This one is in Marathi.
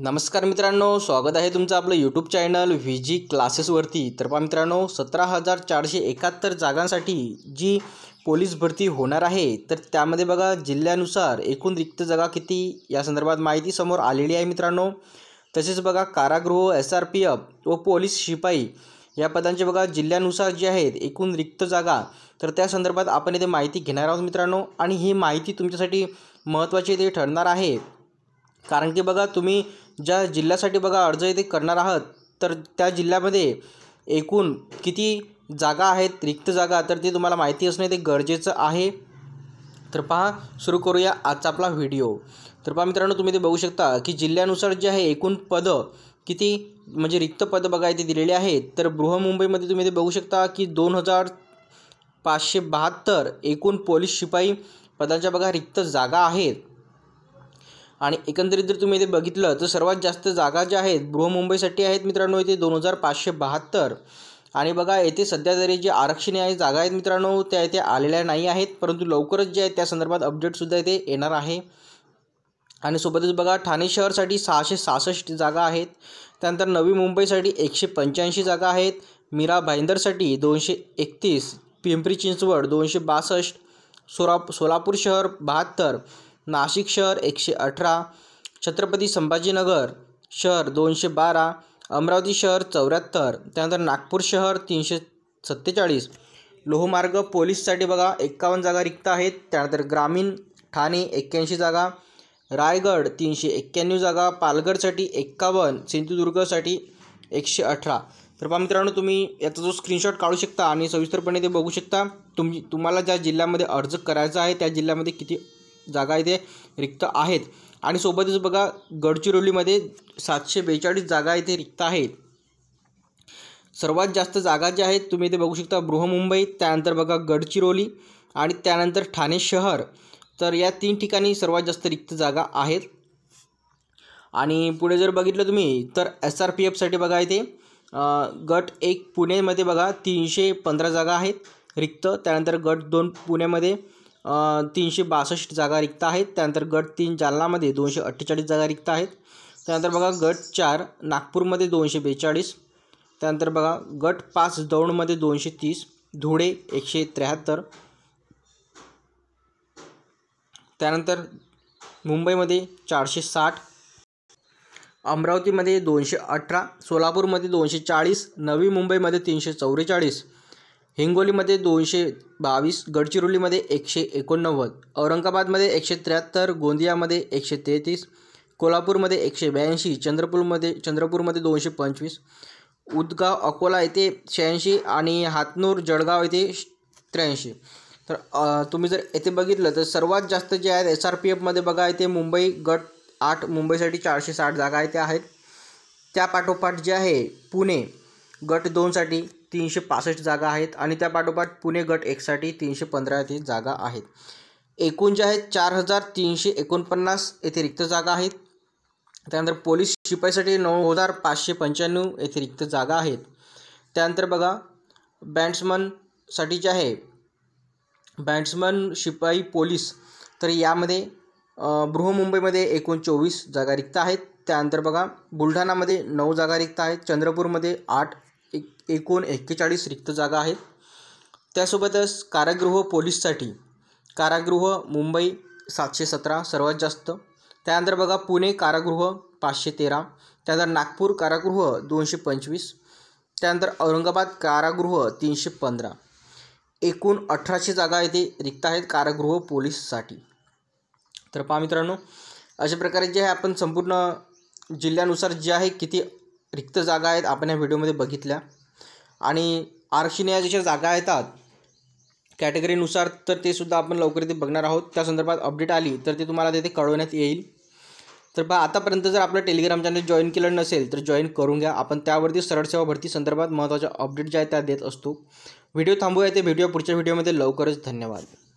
नमस्कार मित्रांनो स्वागत आहे तुमचं आपलं यूट्यूब चॅनल व्ही जी क्लासेसवरती तर पहा मित्रांनो सतरा हजार चारशे एकाहत्तर जागांसाठी जी पोलीस भरती होणार आहे तर त्यामध्ये बघा जिल्ह्यानुसार एकूण रिक्त जागा किती या संदर्भात माहिती समोर आलेली आहे मित्रांनो तसेच बघा कारागृह एस आर पी एफ व पोलीस शिपाई या पदांचे बघा जिल्ह्यानुसार जे आहेत एकूण रिक्त जागा तर त्या संदर्भात आपण इथे माहिती घेणार आहोत मित्रांनो आणि ही माहिती तुमच्यासाठी महत्त्वाची ते ठरणार आहे कारण की बघा तुम्ही ज्या जिल्ह्यासाठी बघा अर्ज इथे करणार आहात तर त्या जिल्ह्यामध्ये एकूण किती जागा आहेत रिक्त जागा तर ते तुम्हाला माहिती असणे ते गरजेचं आहे तर पहा सुरू करूया आजचा आपला व्हिडिओ तर पहा मित्रांनो तुम्ही ते बघू शकता की जिल्ह्यानुसार जे आहे एकूण पदं किती म्हणजे रिक्त पदं बघा इथे दिलेले आहेत तर बृहमुंबईमध्ये तुम्ही ते बघू शकता की दोन हजार पाचशे बहात्तर एकूण पोलीस शिपाई पदांच्या बघा रिक्त जागा आहेत आणि एकंदरीत जर तुम्ही इथे बघितलं तर सर्वात जास्त जागा ज्या आहेत गृहमुंबईसाठी आहेत मित्रांनो इथे दोन हजार पाचशे बहात्तर आणि बघा येथे सध्या तरी जे आरक्षणे आहे जागा आहेत मित्रांनो त्या इथे आलेल्या नाही आहेत परंतु लवकरच जे आहेत त्या संदर्भात अपडेटसुद्धा इथे येणार आहे आणि सोबतच बघा ठाणे शहरसाठी सहाशे सहासष्ट जागा आहेत त्यानंतर नवी मुंबईसाठी एकशे पंच्याऐंशी जागा आहेत मीरा भाईंदरसाठी दोनशे एकतीस पिंपरी चिंचवड दोनशे बासष्ट सोरा सोलापूर शहर बहात्तर नाशिक शहर एकशे अठरा छत्रपती संभाजीनगर शहर दोनशे बारा अमरावती शहर चौऱ्याहत्तर त्यानंतर नागपूर शहर तीनशे सत्तेचाळीस लोहमार्ग पोलीससाठी बघा एक्कावन्न जागा रिक्त आहेत त्यानंतर ग्रामीण ठाणे एक्क्याऐंशी जागा रायगड तीनशे एक्क्याण्णव जागा पालघरसाठी एक्कावन्न सिंधुदुर्गसाठी एकशे अठरा तर मित्रांनो तुम्ही याचा जो स्क्रीनशॉट काढू शकता आणि सविस्तरपणे ते बघू शकता तुम तुम्हाला ज्या जिल्ह्यामध्ये अर्ज करायचा आहे त्या जिल्ह्यामध्ये किती जागा इथे रिक्त आहेत आणि सोबतच बघा गडचिरोलीमध्ये सातशे बेचाळीस जागा इथे रिक्त आहेत सर्वात जास्त जागा जे आहेत तुम्ही इथे बघू शकता बृहमुंबई त्यानंतर बघा गडचिरोली आणि त्यानंतर ठाणे शहर तर या तीन ठिकाणी सर्वात जास्त रिक्त जागा आहेत आणि पुढे जर बघितलं तुम्ही तर एस आर पी एफसाठी बघा इथे गट एक पुणेमध्ये बघा तीनशे पंधरा जागा आहेत रिक्त त्यानंतर गट दोन पुण्यामध्ये तीनशे बासष्ट जागा रिक्त आहेत त्यानंतर गट तीन जालनामध्ये दोनशे अठ्ठेचाळीस जागा रिक्त आहेत त्यानंतर बघा गट चार नागपूरमध्ये दोनशे बेचाळीस त्यानंतर बघा गट पाच दौंडमध्ये दोनशे तीस धुळे एकशे त्र्याहत्तर त्यानंतर मुंबईमध्ये चारशे साठ अमरावतीमध्ये दोनशे अठरा सोलापूरमध्ये दोनशे चाळीस नवी मुंबईमध्ये तीनशे चौवेचाळीस हिंगोलीमध्ये दोनशे बावीस गडचिरोलीमध्ये एकशे एकोणनव्वद औरंगाबादमध्ये एकशे त्र्याहत्तर गोंदियामध्ये एकशे तेहतीस कोल्हापूरमध्ये एकशे ब्याऐंशी चंद्रपूरमध्ये चंद्रपूरमध्ये दोनशे पंचवीस उदगाव अकोला येथे शहाऐंशी आणि हातनूर जळगाव येथे त्र्याऐंशी तर तुम्ही जर येथे बघितलं तर सर्वात जास्त जे आहेत एस आर पी एफमध्ये बघा इथे मुंबई गट आठ मुंबईसाठी चारशे साठ जागा येथे आहेत त्यापाठोपाठ जे आहे पुणे गट दोनसाठी तीनशे पासष्ट जागा आहेत आणि त्या पाठोपाठ पुणे गट एकसाठी तीनशे पंधरा येथे जागा आहेत एकूण जे आहेत चार हजार तीनशे एकोणपन्नास येथे रिक्त जागा आहेत त्यानंतर पोलीस शिपाईसाठी नऊ हजार पाचशे पंच्याण्णव येथे रिक्त जागा आहेत त्यानंतर बघा बॅट्समनसाठी जे आहे बॅट्समन शिपाई पोलीस तर यामध्ये बृहमुंबईमध्ये एकूण चोवीस जागा रिक्त आहेत त्यानंतर बघा बुलढाणामध्ये नऊ जागा रिक्त आहेत चंद्रपूरमध्ये आठ एक एकूण एक्केचाळीस रिक्त जागा आहेत त्यासोबतच कारागृह पोलीससाठी कारागृह मुंबई सातशे सतरा सर्वात जास्त त्यानंतर बघा पुणे कारागृह पाचशे तेरा त्यानंतर नागपूर कारागृह दोनशे पंचवीस त्यानंतर औरंगाबाद कारागृह तीनशे पंधरा एकूण अठराशे जागा येथे रिक्त आहेत कारागृह पोलीससाठी तर पहा मित्रांनो अशा प्रकारे जे आहे आपण संपूर्ण जिल्ह्यानुसार जे आहे किती रिक्त जागा आहेत आपण या व्हिडिओमध्ये बघितल्या आणि आरक्षण या ज्या जागा येतात कॅटेगरीनुसार तर ते सुद्धा आपण लवकर ते बघणार आहोत त्या संदर्भात अपडेट आली तर ते तुम्हाला तिथे कळवण्यात येईल तर बा आतापर्यंत जर आपलं टेलिग्राम चॅनल जॉईन केलं नसेल तर जॉईन करून घ्या आपण त्यावरती सरळ सेवा भरती संदर्भात महत्त्वाच्या अपडेट ज्या आहेत त्या देत असतो व्हिडिओ थांबूया ते व्हिडिओ पुढच्या व्हिडिओमध्ये लवकरच धन्यवाद